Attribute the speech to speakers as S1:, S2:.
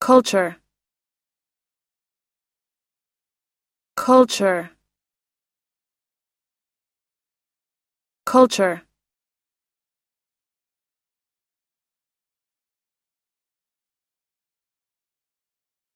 S1: culture culture culture